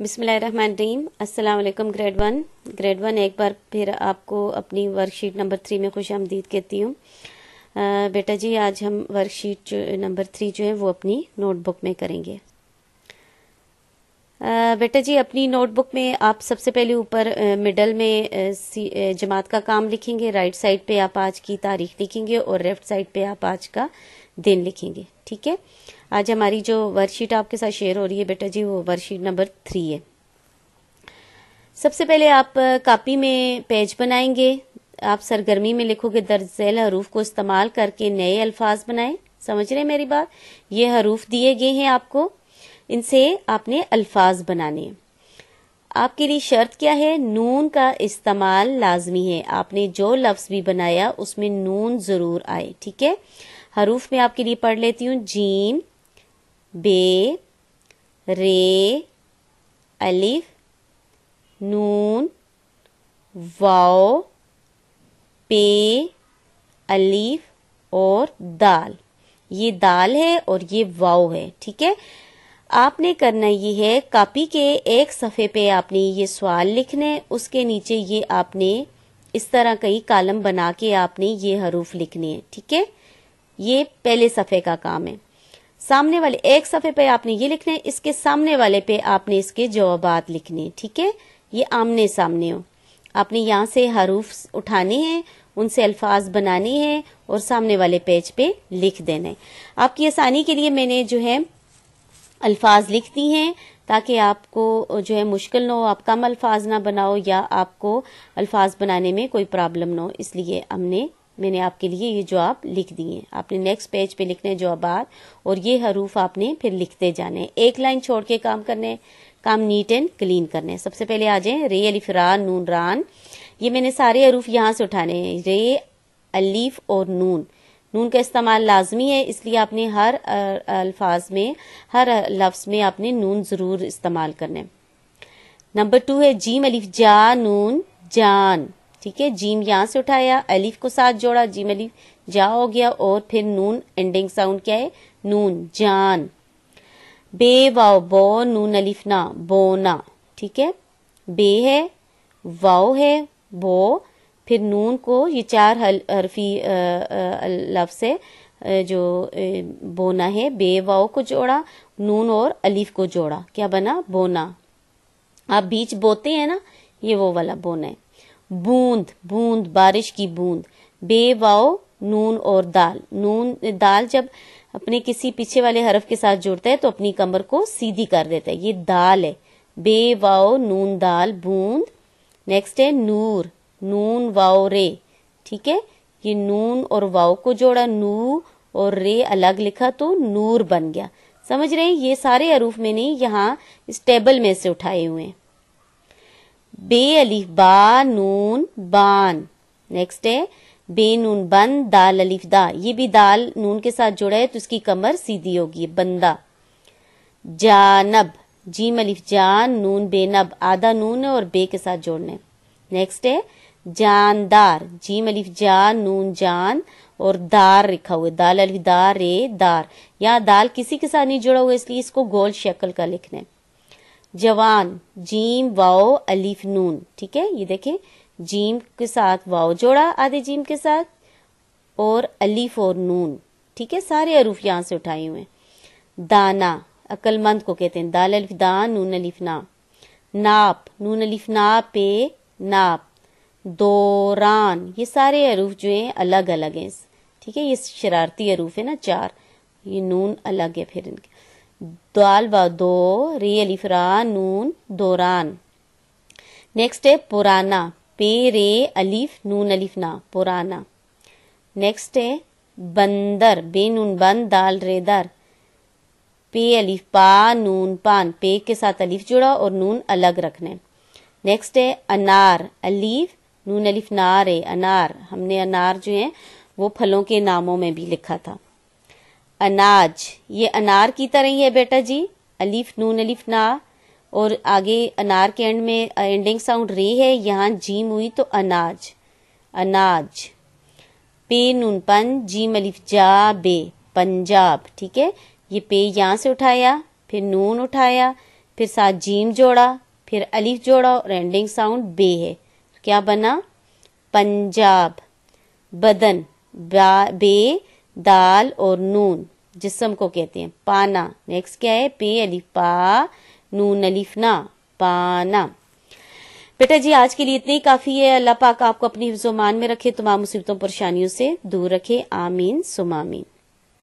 बिसमीम अस्सलाम grade one grade one एक बार फिर आपको अपनी वर्कशीट नंबर थ्री में खुश आमदीद कहती हूँ बेटा जी आज हम वर्कशीट नंबर थ्री जो है वो अपनी नोटबुक में करेंगे आ, बेटा जी अपनी नोटबुक में आप सबसे पहले ऊपर मिडल में जमात का काम लिखेंगे राइट साइड पे आप आज की तारीख लिखेंगे और लेफ्ट साइड पे आप आज का दिन लिखेंगे ठीक है आज हमारी जो वर्कशीट आपके साथ शेयर हो रही है बेटा जी वो वर्कशीट नंबर थ्री है सबसे पहले आप कापी में पेज बनाएंगे आप सरगर्मी में लिखोगे दर्ज झैल हरूफ को इस्तेमाल करके नए अल्फाज बनाए समझ रहे मेरी बात ये हरूफ दिए गए हैं आपको इनसे आपने अल्फाज बनाने आपके लिए शर्त क्या है नून का इस्तेमाल लाजमी है आपने जो लफ्ज भी बनाया उसमें नून जरूर आए ठीक है हरूफ में आपके लिए पढ़ लेती हूँ जीम बे रे अलिफ नून वाओ पे अलीफ और दाल ये दाल है और ये वाओ है ठीक है आपने करना ये है कापी के एक सफ़े पे आपने ये सवाल लिखने उसके नीचे ये आपने इस तरह कई कालम बना के आपने ये हरूफ लिखने हैं ठीक है थीके? ये पहले सफ़े का काम है सामने वाले एक सफ़े पे आपने ये लिखने इसके सामने वाले पे आपने इसके जवाब लिखने ठीक है ये आमने सामने हो आपने यहाँ से हरूफ उठाने हैं उनसे अल्फाज बनाने हैं और सामने वाले पेज पे लिख देने है आपकी आसानी के लिए मैंने जो है अल्फाज लिख दी है ताकि आपको जो है मुश्किल ना हो आप कम अल्फाज ना बनाओ या आपको अल्फाज बनाने में कोई प्रॉब्लम ना हो इसलिए हमने मैंने आपके लिए ये जवाब लिख दिए आपने नेक्स्ट पेज पे लिखने जवाबात और ये हरूफ आपने फिर लिखते जाने एक लाइन छोड़ के काम करने काम नीट एंड क्लीन करने सबसे पहले आ जाए रे अलीफ रान नून रान ये मैंने सारे हरूफ यहां से उठाने हैं रे अलीफ और नून नून का इस्तेमाल लाजमी है इसलिए आपने हर अल्फाज में हर लफ्ज में आपने नून ज़रूर इस्तेमाल करने नंबर टू है जीम अलीफ जा नून जान ठीक है जीम यहाँ से उठाया अलीफ को साथ जोड़ा जीम अलीफ जा हो गया और फिर नून एंडिंग साउंड क्या है नून जान बे वाओ बो नून अलीफ ना बोना ठीक है बे है वाओ है बो फिर नून को ये चार हल हरफी लफ्स है जो बोना है बे वाओ को जोड़ा नून और अलीफ को जोड़ा क्या बना बोना आप बीच बोते हैं ना ये वो वाला बोना है बूंद बूंद बारिश की बूंद बे वाओ नून और दाल नून दाल जब अपने किसी पीछे वाले हरफ के साथ जुड़ता है तो अपनी कमर को सीधी कर देता है ये दाल है बे वाओ नून दाल बूंद नेक्स्ट है नूर नून वाओ रे ठीक है ये नून और वाओ को जोड़ा नू और रे अलग लिखा तो नूर बन गया समझ रहे हैं ये सारे अरूफ मैंने यहाँ इस टेबल में से उठाए हुए हैं बे अलीफ बा नून बान नेक्स्ट है बे नून बन दाल अलीफ दा ये भी दाल नून के साथ जुड़ा है तो इसकी कमर सीधी होगी बंदा जानब जीम अलीफ जान नून बेनब आधा नून है और बे के साथ जोड़ने नेक्स्ट है जानदार जीम अलीफ जान नून जान और दार लिखा हुआ दाल अलीफ दार रे दार यहाँ दाल किसी के साथ नहीं जुड़ा हुआ इसलिए इसको गोल शक्ल का लिखना है जवान जीम वाओ अलीफ नून ठीक है ये देखें जीम के साथ वाओ जोड़ा आधे जीम के साथ और अलीफ और नून ठीक है सारे अरूफ यहां से उठाए हुए हैं दाना अक्लमंद को कहते हैं दाल अलिफ दान नून अलिफ ना नाप नून अलिफ ना पे नाप दौरान ये सारे अरूफ जो हैं अलग अलग हैं ठीक है ये शरारती अरूफ है ना चार ये नून अलग है फिर इनके दाल व दो री अलिफ रा नून दौरान नेक्स्ट है पुराना पे रे अलिफ नून अलिफ ना पुराना नेक्स्ट है बंदर बे नून बंद दाल रे दर पे अलिफ पा नून पान पे के साथ अलिफ जुड़ा और नून अलग रखने नेक्स्ट है अनार अलीफ नून अलिफ नार अनार हमने अनार जो है वो फलों के नामों में भी लिखा था अनाज ये अनार की तरह ही है बेटा जी अलीफ नून अलीफ ना और आगे अनार के एंड में एंडिंग साउंड रे है यहाँ जीम हुई तो अनाज अनाज पे नून पन जीम अलीफ जा बे पंजाब ठीक है ये पे यहाँ से उठाया फिर नून उठाया फिर साथ जीम जोड़ा फिर अलीफ जोड़ा और एंडिंग साउंड बे है तो क्या बना पंजाब बदन बे दाल और नून जिसम को कहते हैं पाना नेक्स्ट क्या है पे अलीफ पा नून अलीफ ना पाना बेटा जी आज के लिए इतना ही काफी है अल्लाह पाक आपको अपनी हिफ्जोमान में रखे तमाम मुसीबतों परेशानियों से दूर रखे आमीन सुमामीन